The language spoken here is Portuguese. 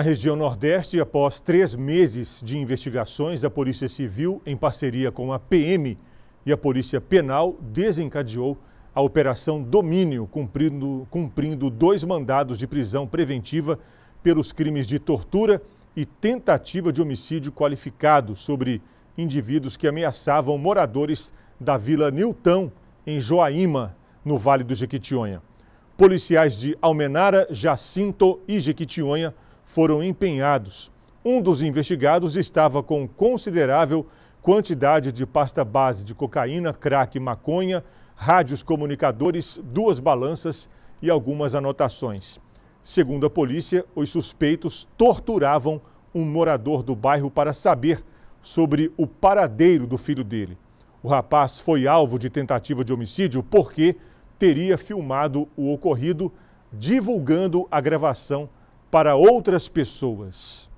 Na região Nordeste, após três meses de investigações, a Polícia Civil, em parceria com a PM e a Polícia Penal, desencadeou a Operação Domínio, cumprindo, cumprindo dois mandados de prisão preventiva pelos crimes de tortura e tentativa de homicídio qualificado sobre indivíduos que ameaçavam moradores da Vila Nilton, em Joaíma, no Vale do Jequitinhonha. Policiais de Almenara, Jacinto e Jequitinhonha foram empenhados. Um dos investigados estava com considerável quantidade de pasta base de cocaína, crack e maconha, rádios comunicadores, duas balanças e algumas anotações. Segundo a polícia, os suspeitos torturavam um morador do bairro para saber sobre o paradeiro do filho dele. O rapaz foi alvo de tentativa de homicídio porque teria filmado o ocorrido, divulgando a gravação para outras pessoas.